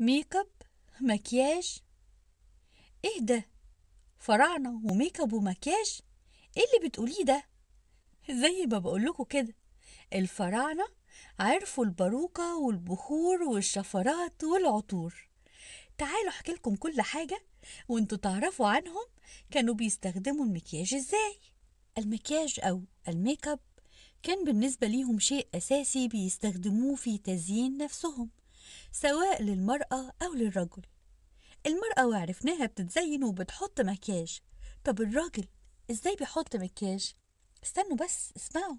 ميك اب مكياج ايه ده فراعنة وميك اب ومكياج ايه اللي بتقوليه ده زي ما بقولكوا كده الفراعنة عرفوا الباروكة والبخور والشفرات والعطور تعالوا احكيلكم كل حاجة وانتوا تعرفوا عنهم كانوا بيستخدموا المكياج ازاي المكياج او الميك اب كان بالنسبة ليهم شيء أساسي بيستخدموه في تزيين نفسهم سواء للمرأة أو للرجل المرأة وعرفناها بتتزين وبتحط مكياج طب الراجل ازاي بيحط مكياج؟ استنوا بس اسمعوا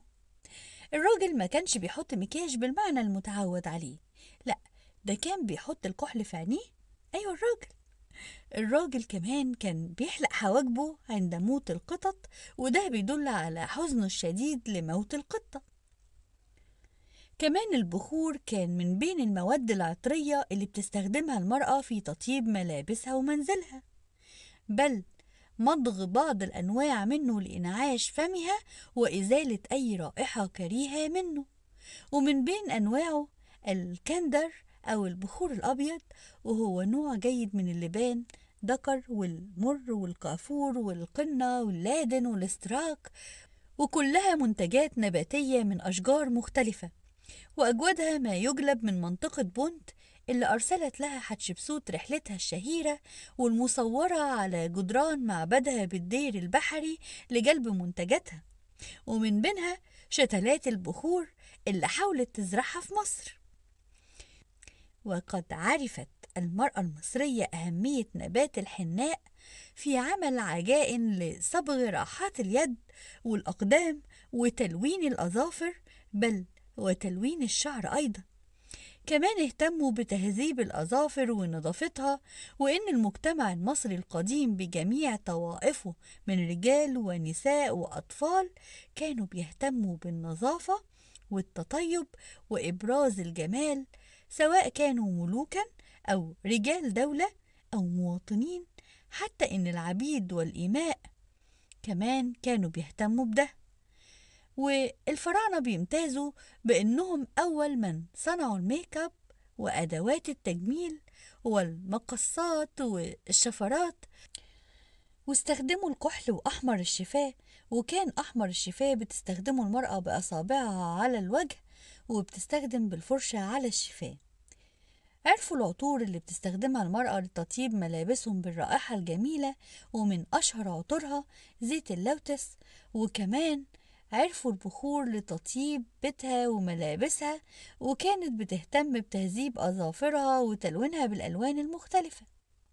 الراجل ما كانش بيحط مكياج بالمعنى المتعود عليه لأ ده كان بيحط الكحل في عينيه أيوة الراجل الراجل كمان كان بيحلق حواجبه عند موت القطط وده بيدل على حزنه الشديد لموت القطة كمان البخور كان من بين المواد العطرية اللي بتستخدمها المرأة في تطيب ملابسها ومنزلها بل مضغ بعض الأنواع منه لإنعاش فمها وإزالة أي رائحة كريهة منه ومن بين أنواعه الكندر أو البخور الأبيض وهو نوع جيد من اللبان دكر والمر والكافور والقنة واللادن والاستراك وكلها منتجات نباتية من أشجار مختلفة وأجودها ما يجلب من منطقة بونت اللي أرسلت لها حتشبسوت رحلتها الشهيرة والمصورة على جدران معبدها بالدير البحري لجلب منتجاتها ومن بينها شتلات البخور اللي حاولت تزرعها في مصر وقد عرفت المرأة المصرية أهمية نبات الحناء في عمل عجائن لصبغ راحات اليد والأقدام وتلوين الأظافر بل وتلوين الشعر أيضا كمان اهتموا بتهذيب الأظافر ونظافتها وإن المجتمع المصري القديم بجميع طوائفه من رجال ونساء وأطفال كانوا بيهتموا بالنظافة والتطيب وإبراز الجمال سواء كانوا ملوكا أو رجال دولة أو مواطنين حتى إن العبيد والإماء كمان كانوا بيهتموا بده والفراعنة بيمتازوا بأنهم أول من صنعوا الميك اب وأدوات التجميل والمقصات والشفرات واستخدموا الكحل وأحمر الشفاه وكان أحمر الشفاه بتستخدمه المرأة بأصابعها على الوجه وبتستخدم بالفرشة على الشفاه عرفوا العطور اللي بتستخدمها المرأة لتطيب ملابسهم بالرائحة الجميلة ومن أشهر عطورها زيت اللوتس وكمان عرفوا البخور لتطيب بيتها وملابسها وكانت بتهتم بتهذيب أظافرها وتلوينها بالألوان المختلفة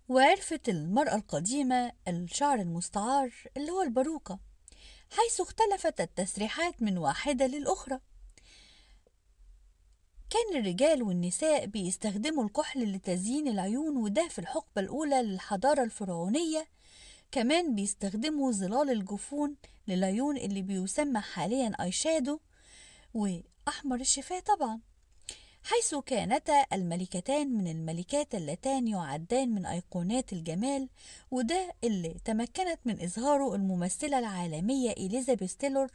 وعرفت المرأة القديمة الشعر المستعار اللي هو الباروكة حيث اختلفت التسريحات من واحدة للأخرى كان الرجال والنساء بيستخدموا الكحل لتزيين العيون وده في الحقبة الأولى للحضارة الفرعونية كمان بيستخدموا ظلال الجفون للعيون اللي بيسمى حاليا اي شادو وأحمر الشفاه طبعا حيث كانتا الملكتان من الملكات اللتان يعدان من أيقونات الجمال وده اللي تمكنت من إظهاره الممثلة العالمية إليزابيث تيلور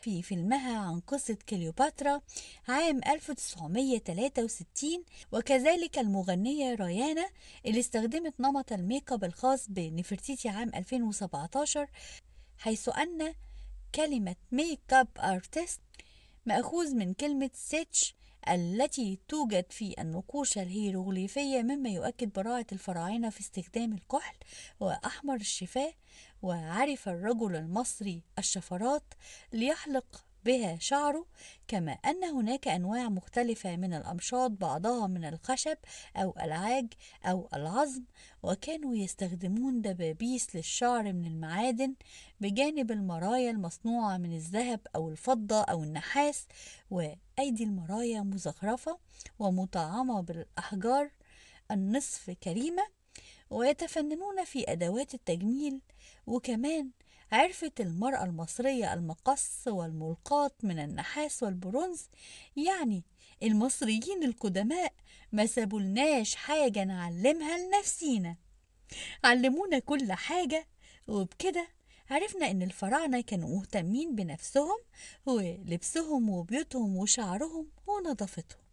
في فيلمها عن قصة كليوباترا عام 1963 وكذلك المغنية ريانا اللي استخدمت نمط الميك اب الخاص بنفرتيتي عام 2017 حيث أن كلمة ميك اب ارتست مأخوذ من كلمة سيتش التي توجد في النقوش الهيروغليفية مما يؤكد براعة الفراعنة في استخدام الكحل وأحمر الشفاه وعرف الرجل المصري الشفرات ليحلق بها شعره كما أن هناك أنواع مختلفة من الأمشاط بعضها من الخشب أو العاج أو العظم وكانوا يستخدمون دبابيس للشعر من المعادن بجانب المرايا المصنوعة من الذهب أو الفضة أو النحاس وأيدي المرايا مزخرفة ومطعمة بالأحجار النصف كريمة ويتفننون في أدوات التجميل وكمان عرفت المرأة المصرية المقص والملقاط من النحاس والبرونز يعني المصريين القدماء ما سابولناش حاجة نعلمها لنفسينا علمونا كل حاجة وبكده عرفنا إن الفراعنة كانوا مهتمين بنفسهم ولبسهم وبيوتهم وشعرهم ونظافتهم